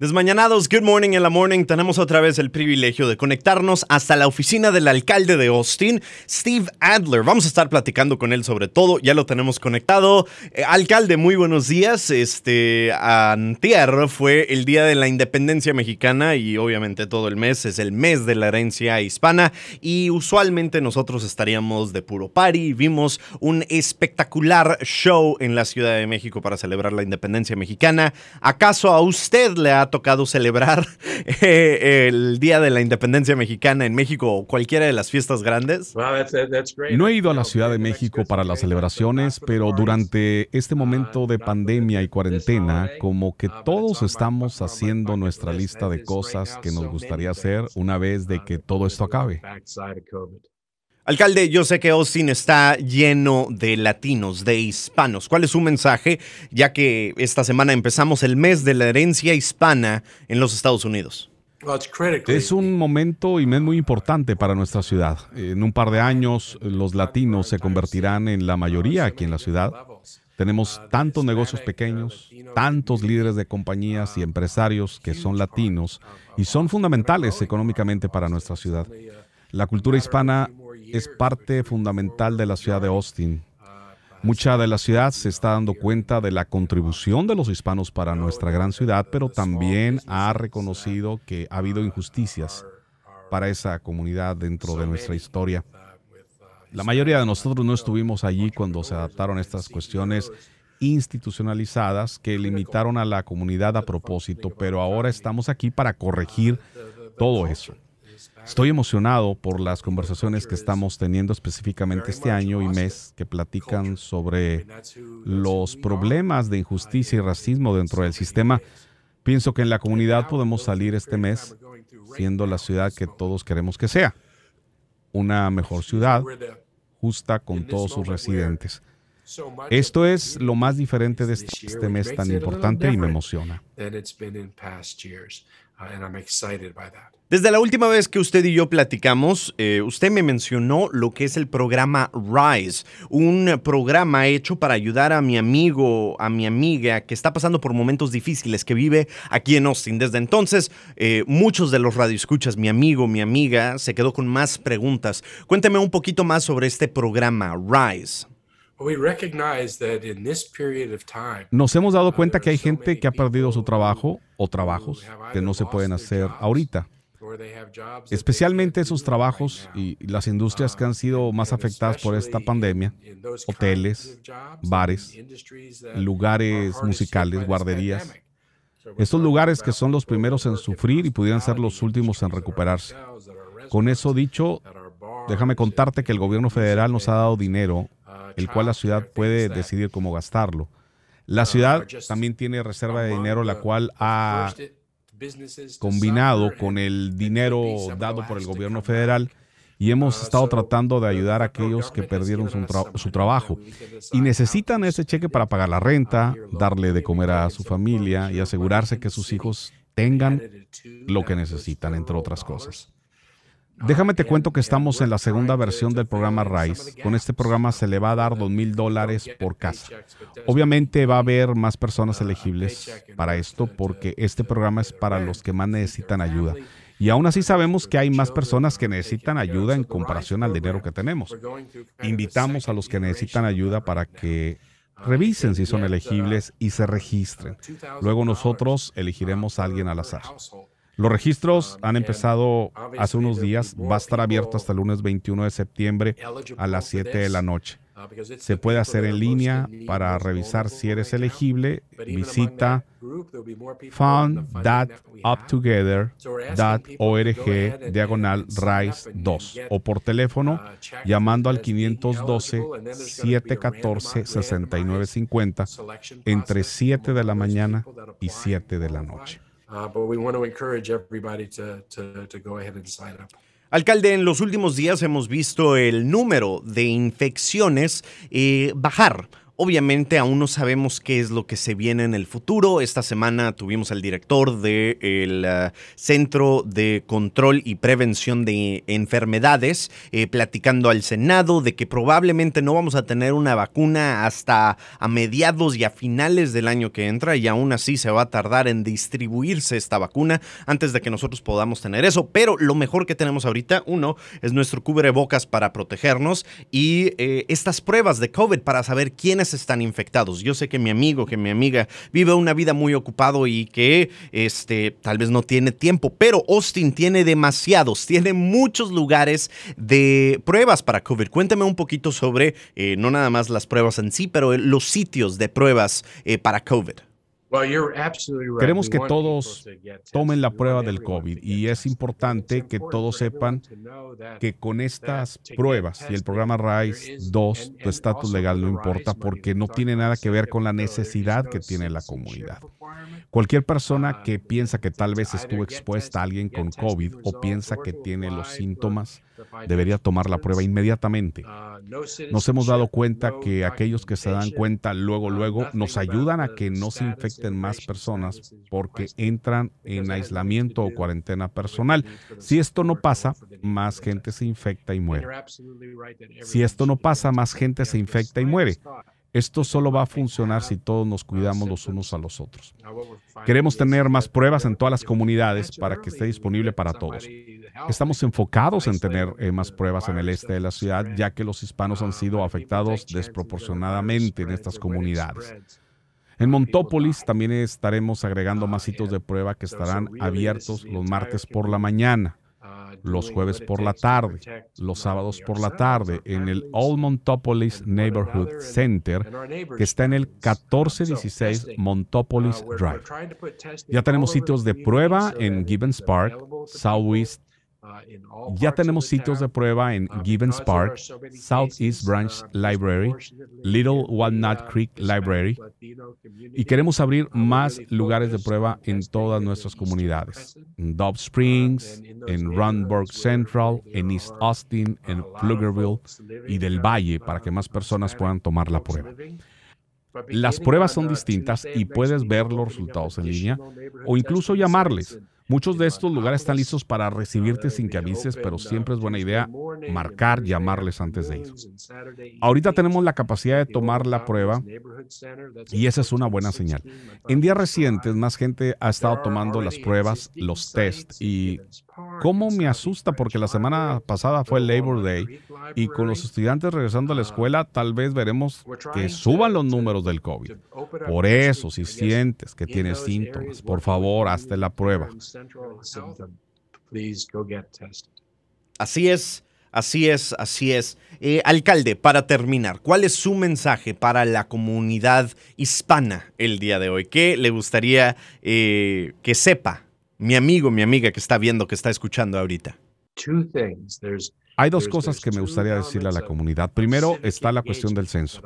Desmañanados, good morning en la morning. Tenemos otra vez el privilegio de conectarnos hasta la oficina del alcalde de Austin, Steve Adler. Vamos a estar platicando con él sobre todo, ya lo tenemos conectado. Eh, alcalde, muy buenos días. Este, antier fue el Día de la Independencia Mexicana y obviamente todo el mes es el mes de la herencia hispana y usualmente nosotros estaríamos de puro party. Vimos un espectacular show en la Ciudad de México para celebrar la independencia mexicana. ¿Acaso a usted le ha tocado celebrar eh, el Día de la Independencia Mexicana en México o cualquiera de las fiestas grandes? No he ido a la Ciudad de México para las celebraciones, pero durante este momento de pandemia y cuarentena, como que todos estamos haciendo nuestra lista de cosas que nos gustaría hacer una vez de que todo esto acabe. Alcalde, yo sé que Austin está lleno de latinos, de hispanos. ¿Cuál es su mensaje, ya que esta semana empezamos el mes de la herencia hispana en los Estados Unidos? Es un momento y mes muy importante para nuestra ciudad. En un par de años los latinos se convertirán en la mayoría aquí en la ciudad. Tenemos tantos negocios pequeños, tantos líderes de compañías y empresarios que son latinos y son fundamentales económicamente para nuestra ciudad. La cultura hispana es parte fundamental de la ciudad de Austin. Mucha de la ciudad se está dando cuenta de la contribución de los hispanos para nuestra gran ciudad, pero también ha reconocido que ha habido injusticias para esa comunidad dentro de nuestra historia. La mayoría de nosotros no estuvimos allí cuando se adaptaron estas cuestiones institucionalizadas que limitaron a la comunidad a propósito, pero ahora estamos aquí para corregir todo eso. Estoy emocionado por las conversaciones que estamos teniendo específicamente este año y mes que platican sobre los problemas de injusticia y racismo dentro del sistema. Pienso que en la comunidad podemos salir este mes siendo la ciudad que todos queremos que sea. Una mejor ciudad, justa con todos sus residentes. Esto es lo más diferente de este, mes tan importante y me emociona. Uh, and I'm excited by that. Desde la última vez que usted y yo platicamos, eh, usted me mencionó lo que es el programa Rise, un programa hecho para ayudar a mi amigo, a mi amiga que está pasando por momentos difíciles, que vive aquí en Austin. Desde entonces, eh, muchos de los radioescuchas, mi amigo, mi amiga, se quedó con más preguntas. Cuénteme un poquito más sobre este programa Rise. Nos hemos dado uh, cuenta que hay gente que ha perdido su trabajo o trabajos que no se pueden hacer ahorita. Especialmente esos trabajos y las industrias que han um, sido más afectadas por esta pandemia, hoteles, bares, lugares musicales, guarderías. Estos lugares que son los primeros en sufrir y pudieran ser los últimos en recuperarse. Con eso dicho, déjame contarte que el gobierno federal nos ha dado dinero el cual la ciudad puede decidir cómo gastarlo. La ciudad también tiene reserva de dinero, la cual ha combinado con el dinero dado por el gobierno federal y hemos uh, estado tratando de ayudar a aquellos que perdieron su, trabajo y necesitan ese cheque para pagar la renta, darle de comer a su familia y asegurarse que sus hijos tengan lo que necesitan, entre otras cosas. Déjame te ah, cuento que estamos en la segunda versión del programa RISE. Con este programa se le va a dar dos mil dólares por casa. Obviamente va a haber más personas ah, elegibles para esto porque este programa es para los que más necesitan ayuda. Y aún así sabemos que hay más personas que necesitan ayuda en comparación al dinero que tenemos. Invitamos a los que necesitan ayuda para que um, revisen si son uh, elegibles y se registren. Luego nosotros elegiremos a uh, alguien al azar. Los registros han empezado hace unos días. Va a estar abierto hasta el lunes 21 de septiembre a las 7 de la noche. Uh, Se puede hacer en línea para revisar si eres elegible. Visita fund.uptogether.org diagonal RISE 2 o por teléfono uh, llamando al 512-714-6950 entre 7 de la mañana y 7 de la noche. Alcalde, en los últimos días hemos visto el número de infecciones eh, bajar Obviamente aún no sabemos qué es lo que se viene en el futuro. Esta semana tuvimos al director del de eh, Centro de Control y Prevención de Enfermedades eh, platicando al Senado de que probablemente no vamos a tener una vacuna hasta a mediados y a finales del año que entra y aún así se va a tardar en distribuirse esta vacuna antes de que nosotros podamos tener eso. Pero lo mejor que tenemos ahorita, uno, es nuestro cubrebocas para protegernos y eh, estas pruebas de COVID para saber quiénes están infectados. Yo sé que mi amigo, que mi amiga vive una vida muy ocupado y que este, tal vez no tiene tiempo, pero Austin tiene demasiados, tiene muchos lugares de pruebas para COVID. Cuéntame un poquito sobre, eh, no nada más las pruebas en sí, pero los sitios de pruebas eh, para COVID. Queremos que todos tomen la prueba del COVID y es importante que todos sepan que con estas pruebas y el programa RISE 2, tu estatus legal no importa porque no tiene nada que ver con la necesidad que tiene la comunidad. Cualquier persona ah, que piensa que tal vez estuvo expuesta a alguien con COVID o piensa que tiene los síntomas debería tomar la prueba inmediatamente. Uh, nos hemos dado cuenta que aquellos que se dan cuenta luego, uh, luego, nos ayudan a que no se infecten más personas porque entran en aislamiento o cuarentena personal. Si esto no pasa, más gente se infecta y muere. Si esto no pasa, más gente se infecta y muere. Esto solo va a funcionar si todos nos ah, cuidamos los pues. unos a los otros. Ah, Queremos tener más pruebas en todas las comunidades para que esté disponible para todos. Estamos enfocados en tener eh, más pruebas en el este de la ciudad, ya que los hispanos han ah, sido afectados desproporcionadamente en estas comunidades. En Montópolis también estaremos agregando más sitios de prueba que estarán abiertos los martes por la mañana. Uh, los jueves por la tarde, los sábados por la tarde, en el Old Montopolis Neighborhood Center, que está en el 1416 uh, Montopolis uh, Drive. Ya tenemos sitios de prueba en Gibbons Park, Southwest. Uh, ya tenemos sitios de prueba en uh, Givens Park, Southeast Branch uh, Library, Little Walnut Creek Library y queremos abrir más lugares de prueba en todas nuestras comunidades, en Dove Springs, en Runburg Central, en East Austin, en Pflugerville y del Valle para que más personas puedan tomar la prueba. Las pruebas son distintas y puedes ver los resultados en línea o incluso llamarles Muchos de estos lugares están listos para recibirte sin que avises, pero siempre es buena idea marcar, llamarles antes de ir. Ahorita tenemos la capacidad de tomar la prueba y esa es una buena señal. En días recientes, más gente ha estado tomando las pruebas, los test y cómo me asusta porque la semana pasada fue el Labor Day y con los estudiantes regresando a la escuela tal vez veremos que suban los números del COVID. Por eso, si sientes que tienes síntomas, por favor, hazte la prueba. Así es, así es, así es. Eh, alcalde, para terminar, ¿cuál es su mensaje para la comunidad hispana el día de hoy? ¿Qué le gustaría eh, que sepa mi amigo, mi amiga que está viendo, que está escuchando ahorita? Hay dos cosas que me gustaría decirle a la comunidad. Primero está la cuestión del censo.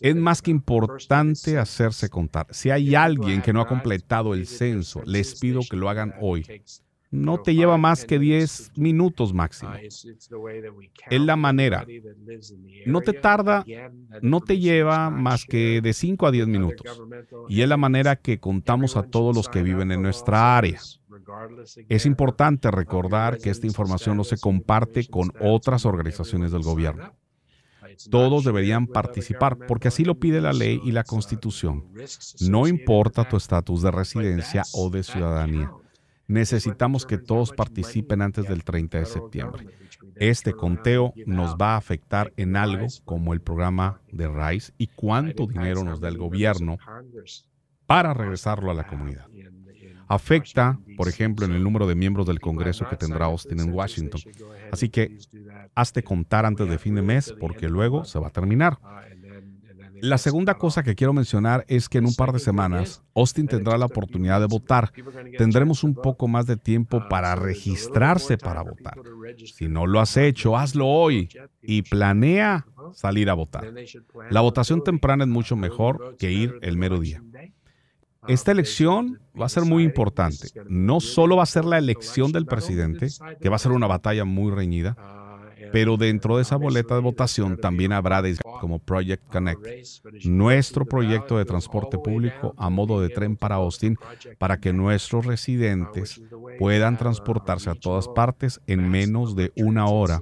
Es más que importante hacerse contar. Si hay alguien que no ha completado el censo, les pido que lo hagan hoy. Ah, no te lleva más que 10 minutos máximo. Es la manera. No te tarda, no te lleva más que de 5 a 10 minutos. Y es la manera que contamos a todos los que viven en nuestra área. Es importante recordar que esta información no se comparte con otras organizaciones del gobierno. Ah, todos deberían participar porque así lo pide la ley y la constitución. No importa tu estatus de residencia o de ciudadanía. Necesitamos que todos participen antes del 30 de septiembre. Este conteo nos va a afectar en algo como el programa de rice y cuánto dinero nos da el gobierno para regresarlo a la comunidad. Afecta, por ejemplo, en el número de miembros del Congreso que tendrá Austin en Washington. Así que hazte contar antes de fin de mes porque luego se va a terminar. La segunda cosa que quiero mencionar es que en un par de semanas Austin tendrá la oportunidad de votar. Tendremos un poco más de tiempo para registrarse para votar. Si no lo has hecho, hazlo hoy y planea salir a votar. La votación temprana es mucho mejor que ir el mero día. Esta elección va a ser muy importante. No solo va a ser la elección del presidente, que va a ser una batalla muy reñida, pero dentro de esa boleta de votación también habrá de como Project Connect, nuestro proyecto de transporte público a modo de tren para Austin, para que nuestros residentes puedan uh, transportarse a todas partes en menos de una hora,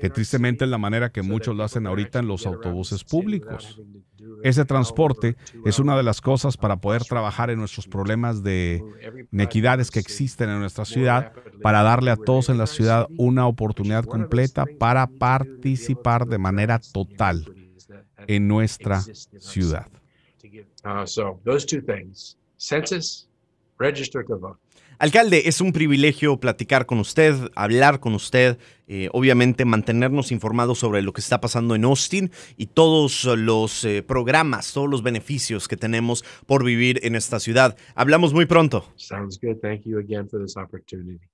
que tristemente es la manera que muchos lo hacen ahorita en los autobuses públicos. Ese transporte es una de las cosas para poder uh, trabajar en nuestros problemas de inequidades que existen en nuestra ciudad, para darle a todos en la ciudad una oportunidad completa para participar de manera total en nuestra ciudad. Alcalde, es un privilegio platicar con usted, hablar con usted, eh, obviamente mantenernos informados sobre lo que está pasando en Austin y todos los eh, programas, todos los beneficios que tenemos por vivir en esta ciudad. Hablamos muy pronto. Sounds good. Thank you again for this opportunity.